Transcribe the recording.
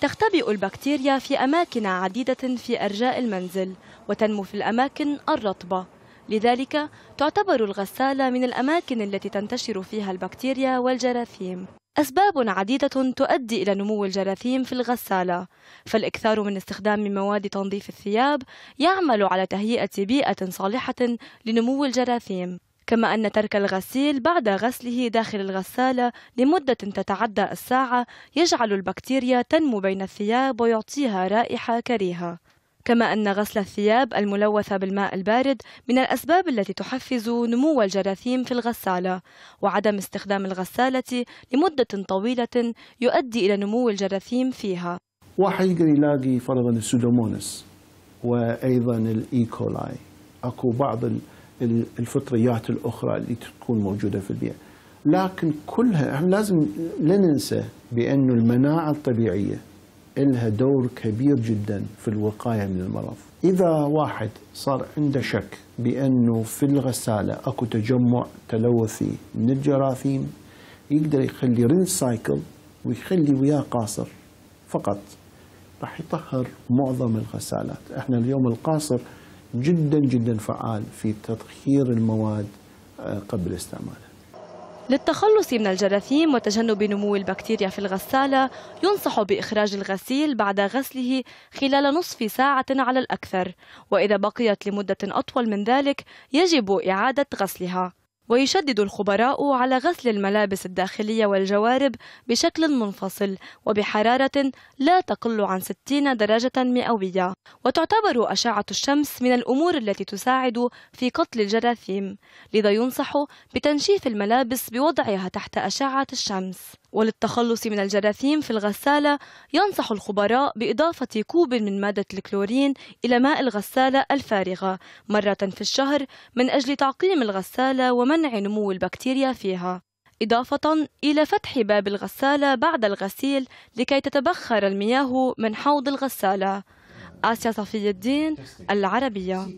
تختبئ البكتيريا في أماكن عديدة في أرجاء المنزل وتنمو في الأماكن الرطبة لذلك تعتبر الغسالة من الأماكن التي تنتشر فيها البكتيريا والجراثيم أسباب عديدة تؤدي إلى نمو الجراثيم في الغسالة، فالإكثار من استخدام مواد تنظيف الثياب يعمل على تهيئة بيئة صالحة لنمو الجراثيم، كما أن ترك الغسيل بعد غسله داخل الغسالة لمدة تتعدى الساعة يجعل البكتيريا تنمو بين الثياب ويعطيها رائحة كريهة كما أن غسل الثياب الملوثة بالماء البارد من الأسباب التي تحفز نمو الجراثيم في الغسالة، وعدم استخدام الغسالة لمدة طويلة يؤدي إلى نمو الجراثيم فيها. واحد يقدر يلاقي فرضا السودومونس وأيضا الإيكولاي، أكو بعض الفطريات الأخرى اللي تكون موجودة في البيئة لكن كلها احنا لازم لا ننسى بانه المناعة الطبيعية لها دور كبير جدا في الوقاية من المرض إذا واحد صار عنده شك بأنه في الغسالة أكو تجمع تلوثي من الجراثيم يقدر يخلي رين سايكل ويخلي وياه قاصر فقط راح يطهر معظم الغسالات احنا اليوم القاصر جدا جدا فعال في تطهير المواد آه، قبل استعمالها للتخلص من الجراثيم وتجنب نمو البكتيريا في الغسالة ينصح بإخراج الغسيل بعد غسله خلال نصف ساعة على الأكثر وإذا بقيت لمدة أطول من ذلك يجب إعادة غسلها ويشدد الخبراء على غسل الملابس الداخلية والجوارب بشكل منفصل وبحرارة لا تقل عن 60 درجة مئوية وتعتبر أشعة الشمس من الأمور التي تساعد في قتل الجراثيم لذا ينصح بتنشيف الملابس بوضعها تحت أشعة الشمس وللتخلص من الجراثيم في الغسالة ينصح الخبراء بإضافة كوب من مادة الكلورين إلى ماء الغسالة الفارغة مرة في الشهر من أجل تعقيم الغسالة ومنع نمو البكتيريا فيها إضافة إلى فتح باب الغسالة بعد الغسيل لكي تتبخر المياه من حوض الغسالة آسيا صفي الدين العربية